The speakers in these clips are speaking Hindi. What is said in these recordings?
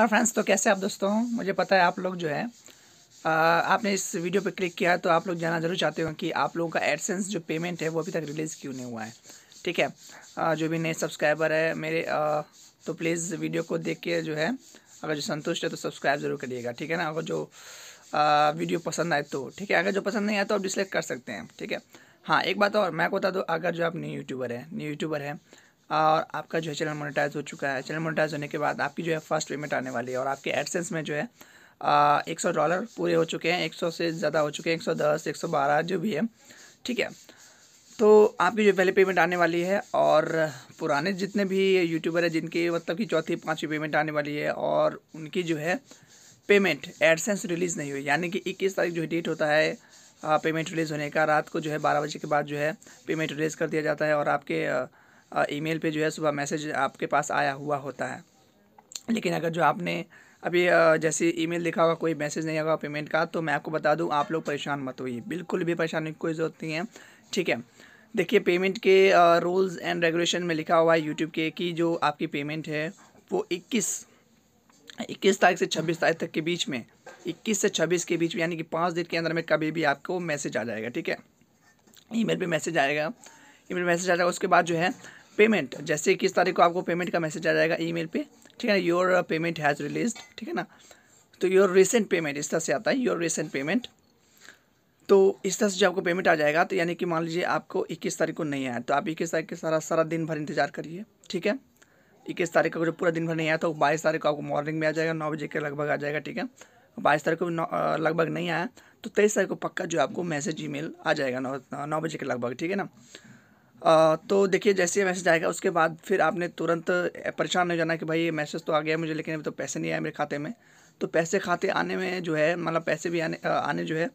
हेलो हाँ फ्रेंड्स तो कैसे आप दोस्तों मुझे पता है आप लोग जो है आ, आपने इस वीडियो पर क्लिक किया तो आप लोग जानना जरूर चाहते हो कि आप लोगों का एडसेंस जो पेमेंट है वो अभी तक रिलीज़ क्यों नहीं हुआ है ठीक है आ, जो भी नए सब्सक्राइबर है मेरे आ, तो प्लीज़ वीडियो को देख के जो है अगर जो संतुष्ट है तो सब्सक्राइब ज़रूर करिएगा ठीक है ना अगर जो वीडियो पसंद आए तो ठीक है अगर जो पसंद नहीं आए तो आप डिसलेक्ट कर सकते हैं ठीक है हाँ एक बात और मैं बता दो अगर जो आप न्यू यूट्यूबर है न्यू यूट्यूबर है और आपका जो है चैनल मोनेटाइज हो चुका है चैनल मोनेटाइज होने के बाद आपकी जो है फर्स्ट पेमेंट आने वाली है और आपके एडसेंस में जो है एक सौ डॉलर पूरे हो चुके हैं एक सौ से ज़्यादा हो चुके हैं एक सौ दस एक सौ बारह जो भी है ठीक है तो आपकी जो पहले पेमेंट आने वाली है और पुराने जितने भी यूट्यूबर हैं जिनकी मतलब कि चौथी पाँचवीं पेमेंट आने वाली है और उनकी जो है पेमेंट एडसेंस रिलीज़ नहीं हुई यानी कि इक्कीस तारीख जो डेट होता है पेमेंट रिलीज़ होने का रात को जो है बारह बजे के बाद जो है पेमेंट रिलीज़ कर दिया जाता है और आपके ईमेल पे जो है सुबह मैसेज आपके पास आया हुआ होता है लेकिन अगर जो आपने अभी जैसे ईमेल लिखा होगा कोई मैसेज नहीं होगा पेमेंट का तो मैं आपको बता दूं आप लोग परेशान मत होइए बिल्कुल भी परेशानी की कोई ज़रूरत नहीं है ठीक है देखिए पेमेंट के रूल्स एंड रेगुलेशन में लिखा हुआ है यूट्यूब के कि जो आपकी पेमेंट है वो 21 21 तारीख से 26 तारीख तक के बीच में 21 से 26 के बीच में यानी कि पाँच दिन के अंदर में कभी भी आपको मैसेज आ जाएगा ठीक है ईमेल पे मैसेज आएगा ईमेल मैसेज आ जाएगा उसके बाद जो है पेमेंट जैसे इक्कीस तारीख को आपको पेमेंट का मैसेज आ जाएगा ईमेल पे ठीक है ना योर पेमेंट हैज़ रिलीज ठीक है ना तो योर रिसेंट पेमेंट इस तरह से आता है योर रिसेंट पेमेंट तो इस तरह से जो आपको पेमेंट आ जाएगा तो यानी कि मान लीजिए आपको इक्कीस तारीख को नहीं आया तो आप इक्कीस तारीख के सारा सारा दिन भर इंतजार करिए ठीक है इक्कीस तारीख का जो पूरा दिन भर नहीं आया तो बाईस तारीख को आपको मॉर्निंग में आ जाएगा नौ बजे के लगभग आ जाएगा ठीक है बाईस तारीख को लगभग नहीं आया तो तेईस तारीख को पक्का जो आपको मैसेज ई आ जाएगा नौ नौ बजे के लगभग ठीक है ना तो देखिए जैसे मैसेज आएगा उसके बाद फिर आपने तुरंत परेशान नहीं जाना कि भाई ये मैसेज तो आ गया मुझे लेकिन अभी तो पैसे नहीं आए मेरे खाते में तो पैसे खाते आने में जो है मतलब पैसे भी आने आने जो है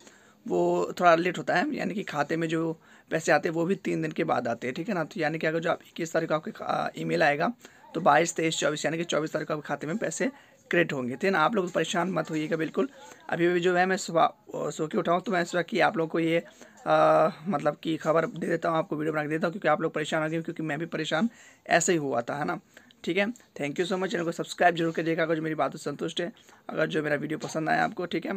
वो थोड़ा लेट होता है यानी कि खाते में जो पैसे आते हैं वो भी तीन दिन के बाद आते हैं ठीक है ना तो यानी कि अगर जो आप इक्कीस तारीख को आपके ई आएगा तो बाईस तेईस चौबीस यानी कि चौबीस तारीख को आपके खाते में पैसे क्रिएट होंगे ठीक तो है ना आप लोग परेशान मत होइएगा बिल्कुल अभी अभी जो है मैं सुबह सो के उठाऊँ तो मैं सुबह कि आप लोग को ये आ, मतलब कि खबर दे देता हूँ आपको वीडियो बना के देता हूँ क्योंकि आप लोग परेशान हो गए क्योंकि मैं भी परेशान ऐसे ही हुआ था है ना ठीक है thank you so much channel को सब्सक्राइब जरूर करिएगा अगर जो मेरी बात संतुष्ट है अगर जो मेरा वीडियो पसंद आया आपको ठीक है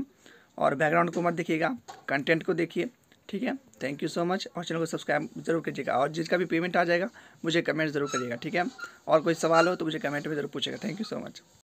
और बैकग्राउंड को मत देखिएगा कंटेंट को देखिए ठीक है थैंक यू सो मच और चैनल को सब्सक्राइब जरूर करिएगा और जिसका भी पेमेंट आ जाएगा मुझे कमेंट जरूर करिएगा ठीक है और कोई सवाल हो तो मुझे कमेंट में जरूर पूछेगा थैंक यू सो मच